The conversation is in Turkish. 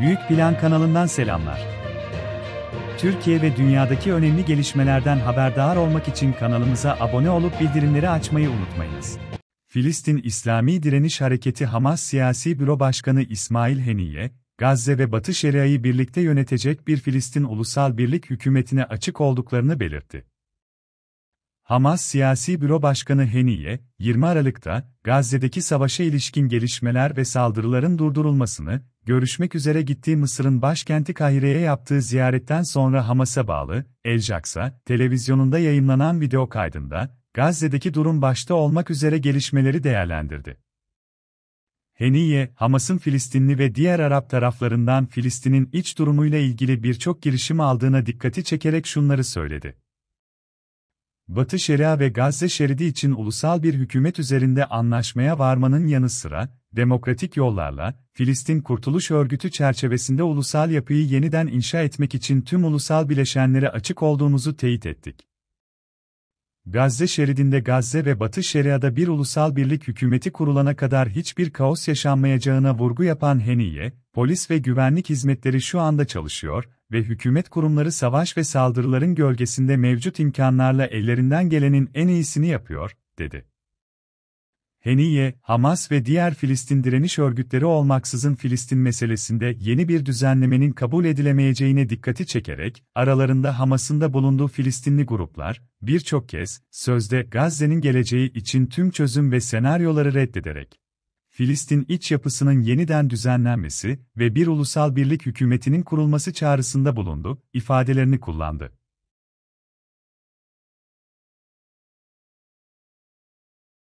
Büyük Plan kanalından selamlar. Türkiye ve dünyadaki önemli gelişmelerden haberdar olmak için kanalımıza abone olup bildirimleri açmayı unutmayınız. Filistin İslami Direniş Hareketi Hamas Siyasi Büro Başkanı İsmail Heniye, Gazze ve Batı Şeria'yı birlikte yönetecek bir Filistin Ulusal Birlik hükümetine açık olduklarını belirtti. Hamas Siyasi Büro Başkanı Heniye, 20 Aralık'ta Gazze'deki savaşa ilişkin gelişmeler ve saldırıların durdurulmasını, görüşmek üzere gittiği Mısır'ın başkenti Kahire'ye yaptığı ziyaretten sonra Hamas'a bağlı, El Jaksa, televizyonunda yayınlanan video kaydında, Gazze'deki durum başta olmak üzere gelişmeleri değerlendirdi. Heniye, Hamas'ın Filistinli ve diğer Arap taraflarından Filistin'in iç durumuyla ilgili birçok girişim aldığına dikkati çekerek şunları söyledi. Batı Şeria ve Gazze şeridi için ulusal bir hükümet üzerinde anlaşmaya varmanın yanı sıra, demokratik yollarla, Filistin Kurtuluş Örgütü çerçevesinde ulusal yapıyı yeniden inşa etmek için tüm ulusal bileşenlere açık olduğumuzu teyit ettik. Gazze şeridinde Gazze ve Batı Şeria'da bir ulusal birlik hükümeti kurulana kadar hiçbir kaos yaşanmayacağına vurgu yapan Heniye, polis ve güvenlik hizmetleri şu anda çalışıyor ve hükümet kurumları savaş ve saldırıların gölgesinde mevcut imkanlarla ellerinden gelenin en iyisini yapıyor, dedi. Heniye, Hamas ve diğer Filistin direniş örgütleri olmaksızın Filistin meselesinde yeni bir düzenlemenin kabul edilemeyeceğine dikkati çekerek, aralarında Hamas'ın da bulunduğu Filistinli gruplar, birçok kez, sözde Gazze'nin geleceği için tüm çözüm ve senaryoları reddederek, Filistin iç yapısının yeniden düzenlenmesi ve bir ulusal birlik hükümetinin kurulması çağrısında bulundu, ifadelerini kullandı.